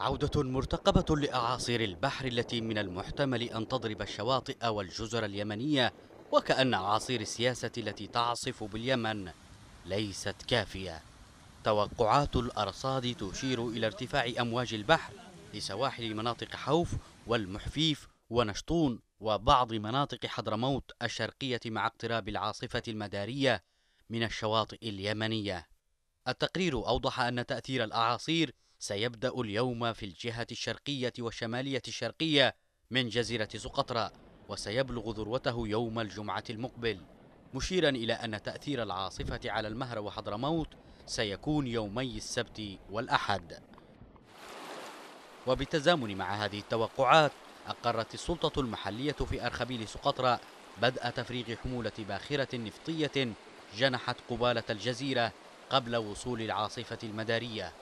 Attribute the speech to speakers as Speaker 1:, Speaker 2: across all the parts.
Speaker 1: عودة مرتقبة لأعاصير البحر التي من المحتمل أن تضرب الشواطئ والجزر اليمنية وكأن أعاصير السياسة التي تعصف باليمن ليست كافية توقعات الأرصاد تشير إلى ارتفاع أمواج البحر لسواحل مناطق حوف والمحفيف ونشطون وبعض مناطق حضرموت الشرقية مع اقتراب العاصفة المدارية من الشواطئ اليمنية التقرير أوضح أن تأثير الأعاصير سيبدأ اليوم في الجهة الشرقية والشمالية الشرقية من جزيرة سقطرى وسيبلغ ذروته يوم الجمعة المقبل مشيرا إلى أن تأثير العاصفة على المهر وحضرموت سيكون يومي السبت والأحد وبالتزامن مع هذه التوقعات أقرت السلطة المحلية في أرخبيل سقطرى بدء تفريغ حمولة باخرة نفطية جنحت قبالة الجزيرة قبل وصول العاصفة المدارية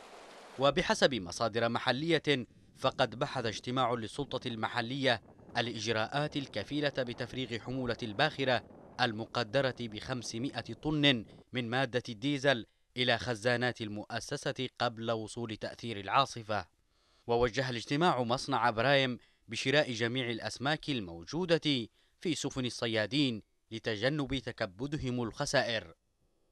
Speaker 1: وبحسب مصادر محلية فقد بحث اجتماع للسلطة المحلية الإجراءات الكفيلة بتفريغ حمولة الباخرة المقدرة ب 500 طن من مادة الديزل إلى خزانات المؤسسة قبل وصول تأثير العاصفة ووجه الاجتماع مصنع برايم بشراء جميع الأسماك الموجودة في سفن الصيادين لتجنب تكبدهم الخسائر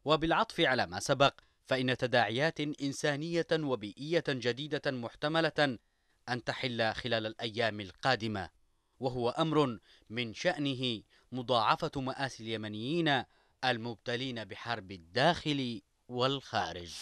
Speaker 1: وبالعطف على ما سبق فإن تداعيات إنسانية وبيئية جديدة محتملة أن تحل خلال الأيام القادمة وهو أمر من شأنه مضاعفة مآسي اليمنيين المبتلين بحرب الداخل والخارج